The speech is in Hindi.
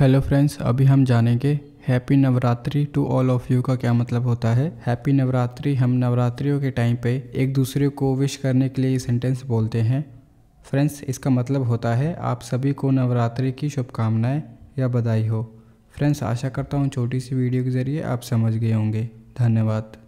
हेलो फ्रेंड्स अभी हम जानेंगे happy Navratri to all of you का क्या मतलब होता है हैप्पी नवरात्रि हम नवरात्रियों के टाइम पे एक दूसरे को विश करने के लिए ये सेंटेंस बोलते हैं फ्रेंड्स इसका मतलब होता है आप सभी को नवरात्रि की शुभकामनाएं या बधाई हो फ्रेंड्स आशा करता हूँ छोटी सी वीडियो के ज़रिए आप समझ गए होंगे धन्यवाद